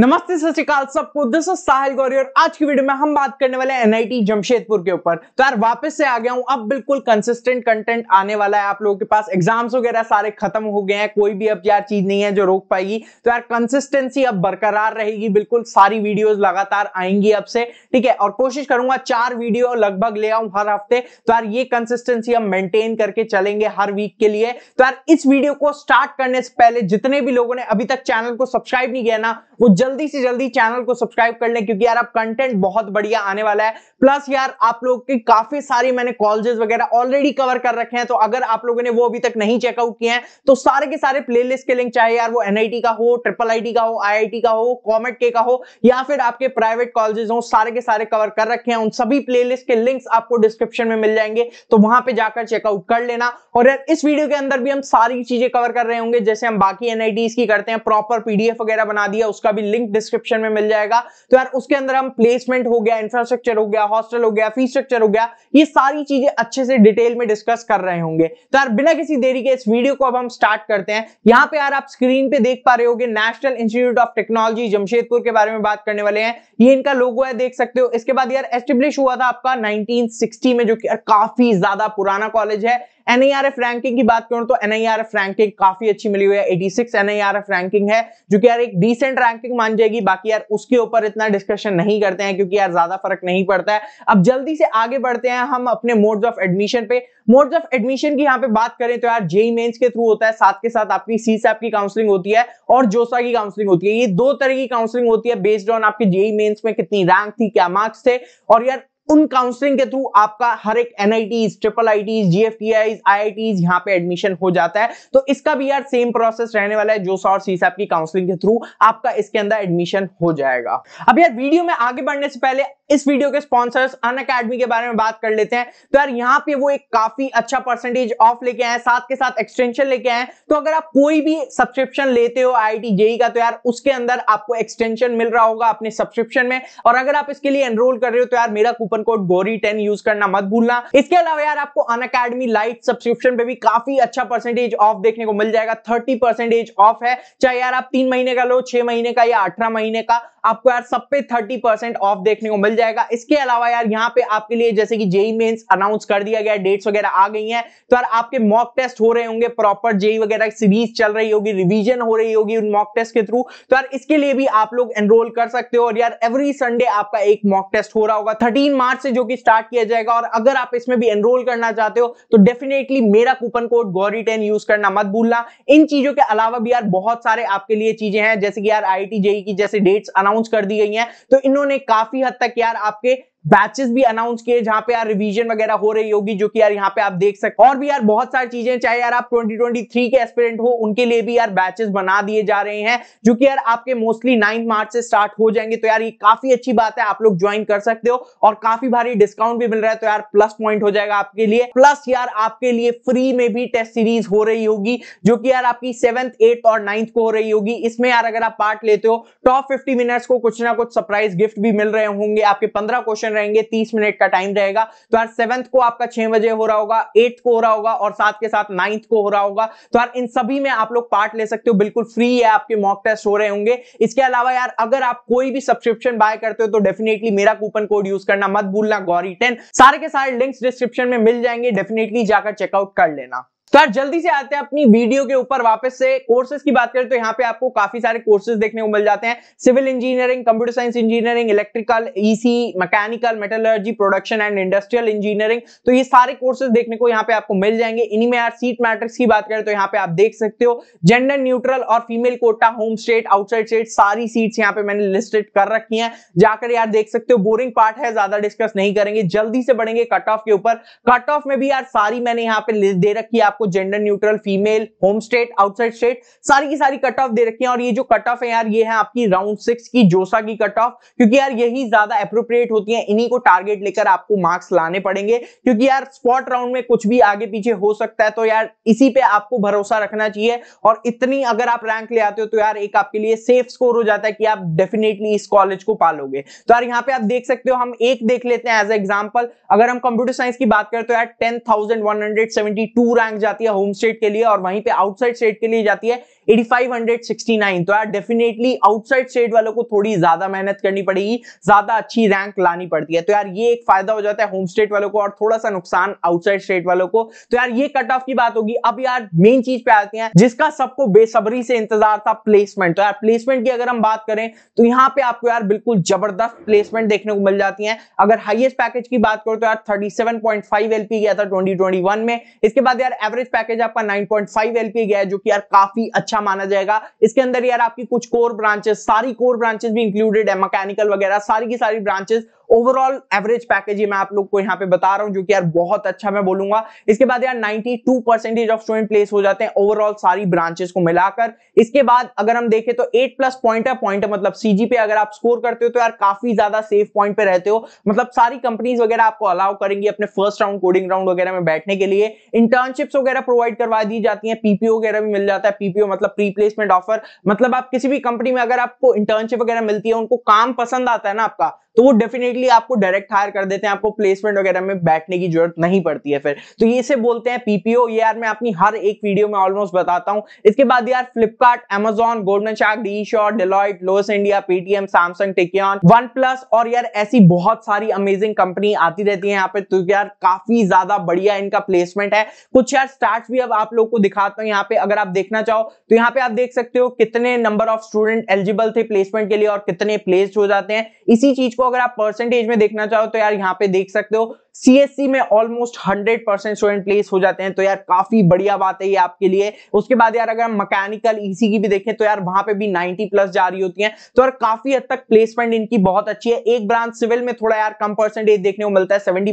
नमस्ते सत श्रीकाल सबको दिस इज साहिल गौरी और आज की वीडियो में हम बात करने वाले हैं एनआईटी जमशेदपुर के ऊपर तो यार वापस से आ गया हूं अब बिल्कुल कंसिस्टेंट कंटेंट आने वाला है आप लोगों के पास एग्जाम्स वगैरह सारे खत्म हो गए हैं कोई भी अब यार चीज नहीं है जो रोक पाएगी तो यार कंसिस्टेंसी अब बरकरार रहेगी बिल्कुल सारी वीडियोज लगातार आएंगी अब से ठीक है और कोशिश करूंगा चार वीडियो लगभग ले आऊं हर हफ्ते तो यार ये कंसिस्टेंसी हम मेंटेन करके चलेंगे हर वीक के लिए तो यार इस वीडियो को स्टार्ट करने से पहले जितने भी लोगों ने अभी तक चैनल को सब्सक्राइब नहीं किया ना वो जल्दी से जल्दी चैनल को सब्सक्राइब कर लें क्योंकि यार आप कंटेंट बहुत बढ़िया आने वाला है प्लस यार आप लोग की काफी सारी मैंने कॉलेजेस वगैरह ऑलरेडी कवर कर रखे हैं तो अगर आप लोगों ने वो अभी तक नहीं चेकआउट किए हैं तो सारे के सारे प्लेलिस्ट के लिंक चाहे यार वो एनआईटी का हो ट्रिपल आई का हो आई का हो कॉमेट के का हो या फिर आपके प्राइवेट कॉलेजेस हो सारे के सारे कवर कर रखे हैं उन सभी प्ले के लिंक्स आपको डिस्क्रिप्शन में मिल जाएंगे तो वहां पर जाकर चेकआउट कर लेना और यार इस वीडियो के अंदर भी हम सारी चीजें कवर कर रहे होंगे जैसे हम बाकी एनआईटी की करते हैं प्रॉपर पीडीएफ वगैरह बना दिया उसका भी लिंक डिस्क्रिप्शन में मिल जाएगा तो यार उसके अंदर हम प्लेसमेंट हो गया इंफ्रास्ट्रक्चर हो गया हॉस्टल हो गया फीस स्ट्रक्चर हो गया ये सारी चीजें अच्छे से डिटेल में डिस्कस कर रहे होंगे तो यार बिना किसी देरी के इस वीडियो को अब हम स्टार्ट करते हैं यहाँ पे यार आप स्क्रीन पे देख पा रहे हो National Institute of Technology Jamshedpur के बारे में बात करने वाले हैं ये इनका लोगो है देख सकते हो इसके बाद यार एस्टेब्लिश हुआ था आपका नाइनटीन में जो कि काफी ज्यादा पुराना कॉलेज है एनआईआरएफ रैंकिंग की बात करूं तो एनआईआरएफ रैंकिंग काफी अच्छी मिली हुई है सिक्स एनआईआरएफ रैंकिंग है जो कि यार एक डिसेंट रैंकिंग मान जाएगी बाकी यार उसके ऊपर इतना डिस्कशन नहीं करते हैं क्योंकि यार ज्यादा फर्क नहीं पड़ता है अब जल्दी से आगे बढ़ते हैं हम अपने मोड्स ऑफ एडमिशन पे मोड्स ऑफ एडमिशन की यहाँ पे बात करें तो यार जेई मेन्स e e के थ्रू होता है साथ के साथ आपकी सी की काउंसलिंग होती है और जोसा की काउंसलिंग होती है ये दो तरह की काउंसलिंग होती है बेस्ड ऑन आपके जेई मेन्स e में कितनी रैंक थी क्या मार्क्स थे और यार उन काउंसलिंग के थ्रू आपका हर एक NITs triple ITs GFTIs IITs यहाँ पे एडमिशन हो जाता है तो इसका भी यार सेम प्रोसेस रहने वाला है जो और सीसैप की काउंसलिंग के थ्रू आपका इसके अंदर एडमिशन हो जाएगा अब यार वीडियो में आगे बढ़ने से पहले इस वीडियो के स्पॉन्सर्स अन अकेडमी के बारे में बात कर लेते हैं तो यार यहाँ पे वो एक काफी अच्छा परसेंटेज ऑफ लेके आए साथ के साथ एक्सटेंशन लेके आए तो अगर आप कोई भी सब्सक्रिप्शन लेते हो आई जेई e का तो यार उसके अंदर आपको एक्सटेंशन मिल रहा होगा अपने सब्सक्रिप्शन में और अगर आप इसके लिए एनरोल कर रहे हो तो यार मेरा coupon coupon code Gauri ten use करना मत भूलना इसके अलावा यार आपको अन अकेडमी लाइट सब्सक्रिप्शन पे भी काफी अच्छा परसेंटेज ऑफ देखने को मिल जाएगा थर्टी परसेंटेज ऑफ है चाहे यार आप तीन महीने का लो छह महीने का या अठारह महीने का आपको यार सब पे थर्टी परसेंट ऑफ देखने को मिल जाएगा इसके अलावा यार यहाँ पे आपके लिए जैसे कि जेई मेन्स अनाउंस कर दिया गया डेट्स वगैरह आ गई हैं तो यार आपके मॉक टेस्ट हो रहे होंगे प्रॉपर जेई e e वगैरह सीरीज चल रही होगी रिवीजन हो रही होगी उन मॉक टेस्ट के थ्रू तो यार इसके लिए भी आप लोग एनरोल कर सकते हो और यार एवरी संडे आपका एक मॉक टेस्ट हो रहा होगा थर्टीन मार्च मार्च से जो कि स्टार्ट किया जाएगा और अगर आप इसमें भी एनरोल करना चाहते हो तो डेफिनेटली मेरा coupon code Gauri ten use करना मत भूलना इन चीजों के अलावा भी यार बहुत सारे आपके लिए चीजें हैं जैसे कि यार आई जेई e की जैसे डेट्स अनाउंस कर दी गई हैं तो इन्होंने काफी हद तक यार आपके बैचेस भी अनाउंस किए जहां पे यार रिवीजन वगैरह हो रही होगी जो कि यार यहाँ पे आप देख सकते और भी यार बहुत सारी चीजें चाहे यार आप 2023 के एस्पिरेंट हो उनके लिए भी यार बैचेस बना दिए जा रहे हैं जो कि यार आपके मोस्टली नाइन्थ मार्च से स्टार्ट हो जाएंगे तो यार ये काफी अच्छी बात है आप लोग ज्वाइन कर सकते हो और काफी भारी डिस्काउंट भी मिल रहा है तो यार प्लस पॉइंट हो जाएगा आपके लिए प्लस यार आपके लिए फ्री में भी टेस्ट सीरीज हो रही होगी जो कि यार आपकी सेवंथ एट्थ और नाइन्थ को हो रही होगी इसमें यार अगर आप पार्ट लेते हो टॉप फिफ्टी मिनट्स को कुछ ना कुछ सरप्राइज गिफ्ट भी मिल रहे होंगे आपके पंद्रह क्वेश्चन रहेंगे तीस मिनट का टाइम रहेगा तो यार सेवंथ को आपका छह बजे हो रहा होगा एट्थ को हो रहा होगा और साथ के साथ नाइन्थ को हो रहा होगा तो यार इन सभी में आप लोग पार्ट ले सकते हो बिल्कुल फ्री है आपके मॉक टेस्ट हो रहे होंगे इसके अलावा यार अगर आप कोई भी सब्सक्रिप्शन बाय करते हो तो डेफिनेटली मेरा कूपन कोड यूज करना मत भूलना गौरी टेन सारे के सारे लिंक्स डिस्क्रिप्शन में मिल जाएंगे डेफिनेटली जाकर चेकआउट कर लेना तो यार जल्दी से आते हैं अपनी वीडियो के ऊपर वापस से कोर्सेज की बात करें तो यहाँ पे आपको काफी सारे कोर्सेज देखने को मिल जाते हैं civil engineering computer science engineering electrical EC mechanical metallurgy production and industrial engineering तो ये सारे कोर्सेज देखने को यहाँ पे आपको मिल जाएंगे इन्हीं में यार सीट मैट्रिक्स की बात करें तो यहाँ पे आप देख सकते हो जेंडर न्यूट्रल और female quota home state outside state सारी सीट्स यहाँ पे मैंने लिस्टेड कर रखी है जाकर यार देख सकते हो बोरिंग पार्ट है ज्यादा डिस्कस नहीं करेंगे जल्दी से बढ़ेंगे कट ऑफ के ऊपर कट ऑफ में भी यार सारी मैंने यहाँ पे दे रखी है आपको gender neutral female home state outside state सारी की सारी कट ऑफ दे रखी है और ये जो कट ऑफ है यार ये है आपकी राउंड सिक्स की जोसा की कट ऑफ क्योंकि यार यही ज्यादा अप्रोप्रिएट होती है इन्हीं को टारगेट लेकर आपको मार्क्स लाने पड़ेंगे क्योंकि यार स्पॉट राउंड में कुछ भी आगे पीछे हो सकता है तो यार इसी पे आपको भरोसा रखना चाहिए और इतनी अगर आप रैंक ले आते हो तो यार एक आपके लिए सेफ स्कोर हो जाता है कि आप डेफिनेटली इस कॉलेज को पालोगे तो यार यहाँ पे आप देख सकते हो हम एक देख लेते हैं एज एग्जाम्पल अगर हम कंप्यूटर साइंस की बात करें तो यार टेन रैंक जाती है होम स्टेट के लिए और वहीं पे आउटसाइड स्टेट के लिए जाती है 8569 तो यार डेफिनेटली आउटसाइड स्टेट वालों को थोड़ी ज्यादा मेहनत करनी पड़ेगी ज्यादा अच्छी रैंक लानी पड़ती है तो यार ये एक फायदा हो जाता है होम स्टेट वालों को और थोड़ा सा नुकसान आउटसाइड स्टेट वालों को तो यार ये कट ऑफ की बात होगी अब यार मेन चीज पे आते हैं जिसका सबको बेसब्री से इंतजार था प्लेसमेंट तो यार प्लेसमेंट की अगर हम बात करें तो यहाँ पे आपको यार बिल्कुल जबरदस्त प्लेसमेंट देखने को मिल जाती है अगर हाइएस्ट पैकेज की बात करो तो यार एल एलपी गया था वन में इसके बाद यार एवरेज पैकेज आपका 9.5 एलपी गया जो कि यार काफी अच्छा अच्छा माना जाएगा इसके अंदर यार आपकी कुछ कोर ब्रांचेस सारी कोर ब्रांचेस भी इंक्लूडेड है मैकेनिकल वगैरह सारी की सारी ब्रांचेस ओवरऑल एवरेज पैकेज मैं आप लोग को यहाँ पे बता रहा हूँ जो कि यार बहुत अच्छा मैं बोलूंगा इसके बाद यार 92 परसेंटेज ऑफ स्टूडेंट प्लेस हो जाते हैं ओवरऑल सारी ब्रांचेस को मिलाकर इसके बाद अगर हम देखें तो 8 प्लस पॉइंट है पॉइंट मतलब सीजी पे अगर आप स्कोर करते हो तो यार काफी ज्यादा सेफ पॉइंट पे रहते हो मतलब सारी कंपनीज वगैरह आपको अलाउ करेंगी अपने फर्स्ट राउंड कोडिंग राउंड वगैरह में बैठने के लिए इंटर्नशिप्स वगैरह प्रोवाइड करवा दी जाती है पीपीओ वगैरह भी मिल जाता है पीपीओ मतलब प्री प्लेसमेंट ऑफर मतलब आप किसी भी कंपनी में अगर आपको इंटर्नशिप वगैरह मिलती है उनको काम पसंद आता है ना आपका तो वो डेफिनेटली डायरेक्टली आपको डायरेक्ट हायर कर देते हैं आपको प्लेसमेंट वगैरह में बैठने की जरूरत नहीं पड़ती है फिर तो ये इसे बोलते हैं पीपीओ ये यार मैं अपनी हर एक वीडियो में ऑलमोस्ट बताता हूँ इसके बाद यार फ्लिपकार्ट एमेजॉन गोल्डन शार्क डी शॉर डिलॉइट लोस इंडिया पेटीएम सैमसंग टिकियन वन प्लस और यार ऐसी बहुत सारी अमेजिंग कंपनी आती रहती है यहाँ पे तो यार काफी ज्यादा बढ़िया इनका प्लेसमेंट है कुछ यार स्टार्ट भी अब आप लोग को दिखाता हूँ यहाँ पे अगर आप देखना चाहो तो यहाँ पे आप देख सकते हो कितने नंबर ऑफ स्टूडेंट एलिजिबल थे प्लेसमेंट के लिए और कितने प्लेस हो जाते हैं इसी चीज को अगर आप परसेंट परसेंटेज में देखना चाहो तो यार यहाँ पे देख सकते हो सीएससी e में almost hundred percent student place हो जाते हैं तो यार काफी बढ़िया बात है ये आपके लिए उसके बाद यार अगर हम मैकेनिकल ईसी e की भी देखें तो यार वहां पे भी 90 प्लस जा रही होती है तो यार काफी हद तक प्लेसमेंट इनकी बहुत अच्छी है एक ब्रांच सिविल में थोड़ा यार कम परसेंटेज देखने को मिलता है सेवेंटी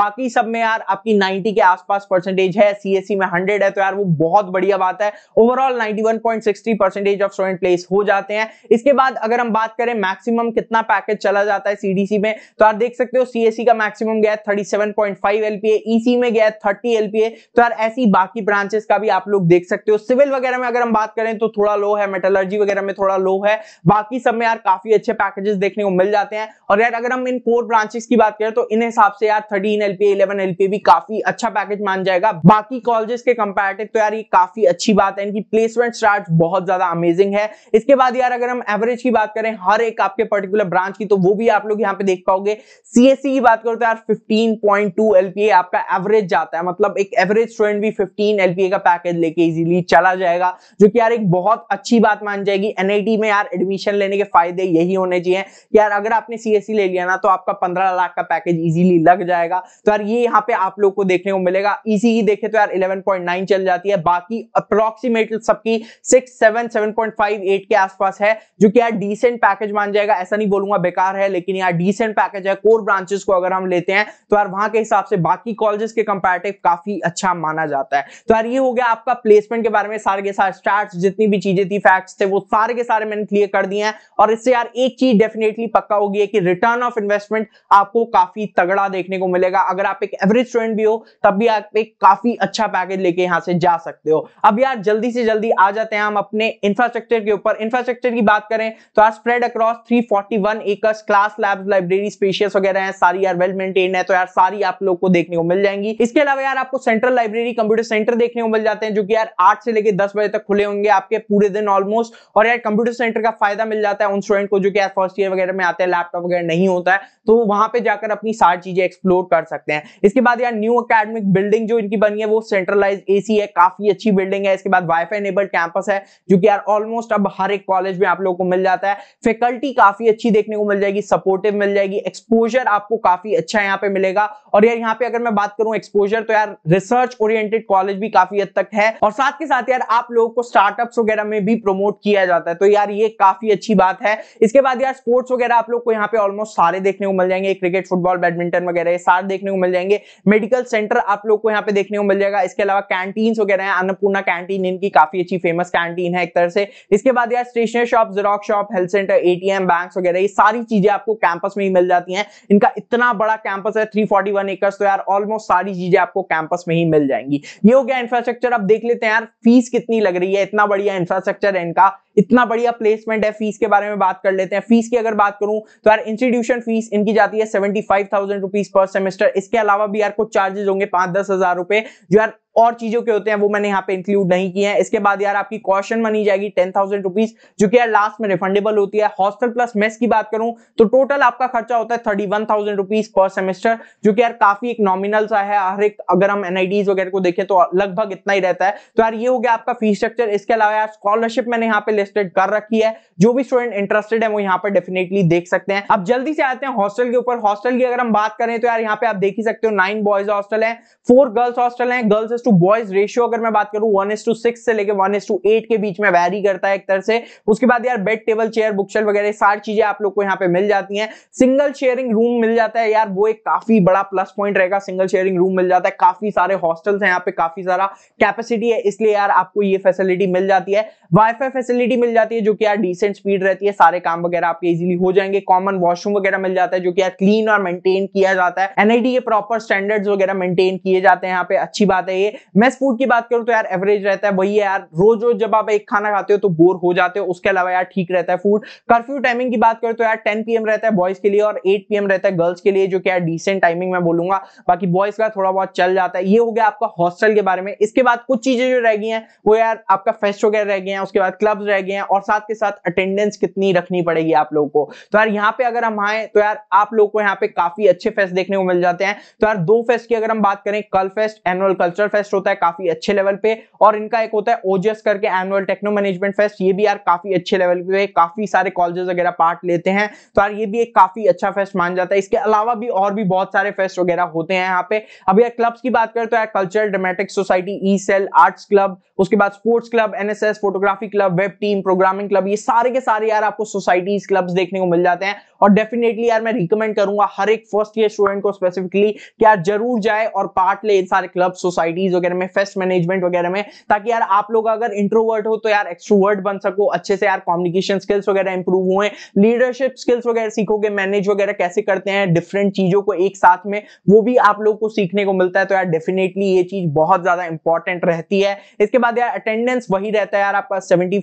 बाकी सब में यार आपकी नाइनटी के आसपास परसेंटेज है सीएससी e में हंड्रेड है तो यार वो बहुत बढ़िया बात है overall ninety percentage of student place हो जाते हैं इसके बाद अगर हम बात करें मैक्सिमम कितना पैकेज चला जाता है सीडीसी में तो यार देख सकते हो सीएससी का मैक्सिमम गया 37.5 LPA EC में गया है 30 LPA तो यार ऐसी बाकी ब्रांचेस का भी आप लोग देख सकते हो सिविल वगैरह में अगर हम बात करें तो थोड़ा लो है मेटलर्जी वगैरह में थोड़ा लो है बाकी सब में यार काफी अच्छे पैकेजेस देखने को मिल जाते हैं और यार अगर हम इन कोर ब्रांचेस की बात करें तो इन हिसाब से यार थर्टीन एलपीए इलेवन एलपीए भी काफी अच्छा पैकेज मान जाएगा बाकी कॉलेजेस के कंपेरेटिव तो यार ये काफी अच्छी बात है इनकी प्लेसमेंट चार्ज बहुत ज्यादा अमेजिंग है इसके बाद यार अगर हम एवरेज की बात करें हर एक आपके पर्टिकुलर ब्रांच की तो वो भी आप लोग यहाँ पे देख पाओगे सीएससी e की बात करो तो यार 15.2 एलपीए आपका एवरेज जाता है मतलब एक एवरेज स्टूडेंट भी 15 एलपीए का पैकेज लेके इजीली चला जाएगा जो कि यार एक बहुत अच्छी बात मान जाएगी एनआईटी में यार एडमिशन लेने के फायदे यही होने चाहिए यार अगर आपने सीएससी e ले लिया ना तो आपका पंद्रह लाख का पैकेज ईजिली लग जाएगा तो यार ये यहाँ पे आप लोग को देखने को मिलेगा इसी ही देखे तो यार इलेवन चल जाती है बाकी अप्रोक्सीमेट सबकी six seven seven point five eight के आसपास है जो कि यार डिसेंट पैकेज मान जाएगा ऐसा नहीं बोलूंगा बेकार है लेकिन यार डिसेंट पैकेज है कोर ब्रांचेस को अगर हम लेते हैं तो यार वहां के हिसाब से बाकी कॉलेजेस के कंपेरेटिव काफी अच्छा माना जाता है तो यार ये हो गया आपका प्लेसमेंट के बारे में सारे के सारे स्टार्ट जितनी भी चीजें थी फैक्ट्स थे वो सारे के सारे मैंने क्लियर कर दिए हैं और इससे यार एक चीज डेफिनेटली पक्का होगी कि रिटर्न ऑफ इन्वेस्टमेंट आपको काफी तगड़ा देखने को मिलेगा अगर आप एक एवरेज स्टूडेंट भी हो तब भी आप एक काफी अच्छा पैकेज लेके यहां से जा सकते हो अब यार जल्दी से जल्दी आ जाते हैं हम अपने इंफ्रास्ट्रक्चर के ऊपर इंफ्रास्ट्रक्चर की बात करें तो यार spread across 341 acres class labs library spacious वगैरह हैं सारी यार वेल मेंटेन है तो यार सारी आप लोग को देखने को मिल जाएंगी इसके अलावा यार आपको सेंट्रल लाइब्रेरी कंप्यूटर सेंटर देखने को मिल जाते हैं जो कि यार आठ से लेकर दस बजे तक खुले होंगे आपके पूरे दिन ऑलमोस्ट और यार कंप्यूटर सेंटर का फायदा मिल जाता है उन स्टूडेंट को जो कि यार फर्स्ट ईयर वगैरह में आते हैं लैपटॉप वगैरह नहीं होता है तो वहां पर जाकर अपनी सारी चीजें एक्सप्लोर कर सकते हैं इसके बाद यार न्यू अकेडमिक बिल्डिंग जो इनकी बनी है वो सेंट्रलाइज एसी है काफी अच्छी बिल्डिंग है इसके बाद वाईफाई नेबल कैंपस है जो कि यार ऑलमोस्ट अब हर एक कॉलेज में आप लोगों को मिल जाता है फैकल्टी काफी अच्छी देखने को मिल जाएगी सपोर्टिव मिल जाएगी एक्सपोजर आपको काफी अच्छा यहाँ पे मिलेगा और यार यहाँ पे अगर मैं बात करूं एक्सपोजर तो यार रिसर्च ओरिएंटेड कॉलेज भी काफी हद तक है और साथ के साथ यार आप लोगों को स्टार्टअप वगैरह में भी प्रमोट किया जाता है तो यार ये काफी अच्छी बात है इसके बाद यार स्पोर्ट्स वगैरह आप लोग को यहाँ पे ऑलमोस्ट सारे देखने को मिल जाएंगे क्रिकेट फुटबॉल बैडमिंटन वगैरह सारे देखने को मिल जाएंगे मेडिकल सेंटर आप लोग को यहाँ पे देखने को मिल जाएगा इसके अलावा कैंटीन वगैरह है अन्नपूर्णा कैंटीन इनकी काफी अच्छी फेमस कैंटीन है एक तरह से इसके बाद यार stationery shop xerox shop health centre ATM bank वगैरह ये सारी चीजें आपको कैंपस में ही मिल जाती है इनका इतना बड़ा कैंपस है है वन एकर्स तो यार ऑलमोस्ट सारी चीजें आपको कैंपस में ही मिल जाएंगी ये हो गया इंफ्रास्ट्रक्चर अब देख लेते हैं यार फीस कितनी लग रही है इतना बढ़िया इंफ्रास्ट्रक्चर है इनका इतना बढ़िया प्लेसमेंट है फीस के बारे में बात कर लेते हैं फीस की अगर बात करूं तो यार इंस्टीट्यूशन फीस इनकी जाती है seventy five thousand rupees per semester इसके अलावा भी यार कुछ चार्जेस होंगे पांच दस हजार रुपए जो यार और चीजों के होते हैं वो मैंने यहाँ पे इंक्लूड नहीं किए हैं इसके बाद यार आपकी क्वेश्चन मनी जाएगी टेन थाउजेंड रुपीज जो कि यार लास्ट में रिफंडेबल होती है हॉस्टल प्लस मेस की बात करूं तो टोटल आपका खर्चा होता है thirty one thousand rupees per semester जो कि यार काफी एक नॉमिनल सा है हर एक अगर हम एनआईडीज वगैरह को देखें तो लगभग इतना ही रहता है तो यार ये हो गया आपका फीस स्ट्रक्चर इसके अलावा यार स्कॉलरशिप मैंने यहाँ पे लिस्टेड कर रखी है जो भी स्टूडेंट इंटरेस्टेड है वो यहाँ पर डेफिनेटली देख सकते हैं अब जल्दी से आते हैं हॉस्टल के ऊपर हॉस्टल की अगर हम बात करें तो यार यहाँ पे आप देख ही सकते हो नाइन बॉयज हॉस्टल है फोर गर्ल्स हॉस्टल है गर्ल्स टू बॉयज रेशियो अगर मैं बात करूँ वन से लेकर वन के बीच में वैरी करता है एक तरह से उसके बाद यार बेड टेबल चेयर बुक्शल वगैरह सारी चीजें आप लोग को यहाँ पे मिल जाती है सिंगल शेयरिंग रूम मिल जाता है यार वो एक काफी बड़ा प्लस पॉइंट रहेगा सिंगल शेयरिंग रूम मिल जाता है काफी सारे हॉस्टल्स हैं यहाँ पे काफी सारा कैपेसिटी है इसलिए यार आपको ये फैसिलिटी मिल जाती है वाईफाई फैसिलिटी एलईडी मिल जाती है जो कि यार डिसेंट स्पीड रहती है सारे काम वगैरह आपके इजीली हो जाएंगे कॉमन वॉशरूम वगैरह मिल जाता है जो कि यार क्लीन और मेंटेन किया जाता है एनआईडी के प्रॉपर स्टैंडर्ड्स वगैरह मेंटेन किए जाते हैं यहाँ पे अच्छी बात है ये मेस फूड की बात करूँ तो यार एवरेज रहता है वही है यार रोज रोज जब आप एक खाना खाते हो तो बोर हो जाते हो उसके अलावा यार ठीक रहता है फूड कर्फ्यू टाइमिंग की बात करो तो यार टेन पी रहता है बॉयज के लिए और एट पी रहता है गर्ल्स के लिए जो कि यार डिसेंट टाइमिंग में बोलूंगा बाकी बॉयज का थोड़ा बहुत चल जाता है ये हो गया आपका हॉस्टल के बारे में इसके बाद कुछ चीजें जो रह गई हैं वो यार आपका फेस्ट वगैरह रह गए हैं उसके बाद क्लब्स रह लगे हैं और साथ के साथ अटेंडेंस कितनी रखनी पड़ेगी आप लोगों को तो यार यहाँ पे अगर हम आए तो यार आप लोग को यहाँ पे काफी अच्छे फेस्ट देखने को मिल जाते हैं तो यार दो फेस्ट की अगर हम बात करें कल फेस्ट एनुअल कल्चर फेस्ट होता है काफी अच्छे लेवल पे और इनका एक होता है ओजेस करके एनुअल टेक्नो मैनेजमेंट फेस्ट ये भी यार काफी अच्छे लेवल पे है काफी सारे कॉलेजेस वगैरह पार्ट लेते हैं तो यार ये भी एक काफी अच्छा फेस्ट मान जाता है इसके अलावा भी और भी बहुत सारे फेस्ट वगैरह होते हैं यहाँ पे अब यार क्लब्स की बात करें तो यार cultural dramatic society E cell arts club उसके बाद sports club NSS photography club web team team programming club ये सारे के सारे यार आपको सोसाइटीज क्लब्स देखने को मिल जाते हैं और डेफिनेटली यार मैं रिकमेंड करूंगा हर एक फर्स्ट ईयर स्टूडेंट को स्पेसिफिकली कि यार जरूर जाए और पार्ट ले इन सारे क्लब सोसाइटीज वगैरह में फेस्ट मैनेजमेंट वगैरह में ताकि यार आप लोग अगर इंट्रोवर्ट हो तो यार एक्सट्रोवर्ट बन सको अच्छे से यार कम्युनिकेशन स्किल्स वगैरह इंप्रूव हुए लीडरशिप स्किल्स वगैरह सीखोगे मैनेज वगैरह कैसे करते हैं डिफरेंट चीजों को एक साथ में वो भी आप लोग को सीखने को मिलता है तो यार डेफिनेटली ये चीज बहुत ज्यादा इंपॉर्टेंट रहती है इसके बाद यार अटेंडेंस वही रहता है यार आपका सेवेंटी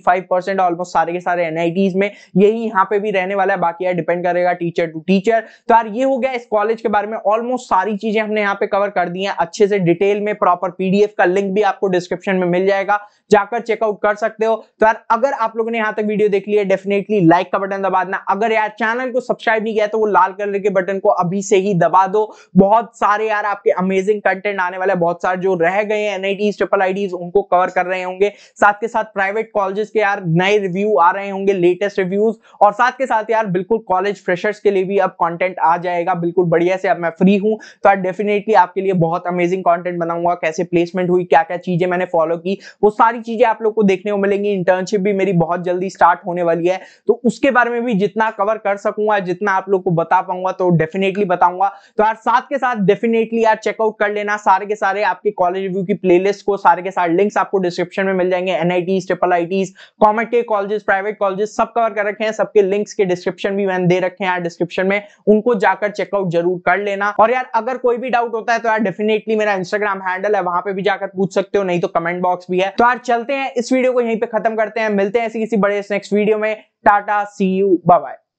ऑलमोस्ट सारे के सारे एनआईटीज में यही यहाँ पे भी रहने वाला है बाकी यार डिपेंड कर करेगा टीचर टू टीचर तो यार ये हो गया इस कॉलेज के बारे में ऑलमोस्ट सारी चीजें हमने यहाँ पे कवर कर दी हैं अच्छे से डिटेल में प्रॉपर पीडीएफ का लिंक भी आपको डिस्क्रिप्शन में मिल जाएगा जाकर चेकआउट कर सकते हो तो यार अगर आप लोगों ने यहाँ तक वीडियो देख लिया डेफिनेटली लाइक का बटन दबा देना अगर यार चैनल को सब्सक्राइब नहीं किया तो वो लाल कलर के बटन को अभी से ही दबा दो बहुत सारे यार आपके अमेजिंग कंटेंट आने वाले बहुत सारे जो रह गए हैं एनआईटीज ट्रिपल आई उनको कवर कर रहे होंगे साथ के साथ प्राइवेट कॉलेजेस के यार नए रिव्यू आ रहे होंगे लेटेस्ट रिव्यूज और साथ के साथ यार बिल्कुल कॉलेज कॉलेज फ्रेशर्स के लिए भी अब कंटेंट आ जाएगा बिल्कुल बढ़िया से अब मैं फ्री हूँ तो आज डेफिनेटली आपके लिए बहुत अमेजिंग कंटेंट बनाऊंगा कैसे प्लेसमेंट हुई क्या क्या चीजें मैंने फॉलो की वो सारी चीजें आप लोग को देखने को मिलेंगी इंटर्नशिप भी मेरी बहुत जल्दी स्टार्ट होने वाली है तो उसके बारे में भी जितना कवर कर सकूंगा जितना आप लोग को बता पाऊंगा तो डेफिनेटली बताऊंगा तो यार साथ के साथ डेफिनेटली यार चेकआउट कर लेना सारे के सारे आपके कॉलेज रिव्यू की प्ले को सारे के सारे लिंक्स आपको डिस्क्रिप्शन में मिल जाएंगे एनआईटीज ट्रिपल आई टीज कॉमेट के कॉलेजेस प्राइवेट कॉलेजेस सब कवर कर रखे हैं सबके लिंक्स के डिस्क्रिप्शन भी मैंने दे रखे हैं डिस्क्रिप्शन में उनको जाकर चेकआउट जरूर कर लेना और यार अगर कोई भी डाउट होता है तो यार डेफिनेटली मेरा इंस्टाग्राम हैंडल है वहां पे भी जाकर पूछ सकते हो नहीं तो कमेंट बॉक्स भी है तो यार चलते हैं इस वीडियो को यहीं पे खत्म करते हैं मिलते हैं ऐसी किसी बड़े नेक्स्ट वीडियो में टाटा सी यू बाय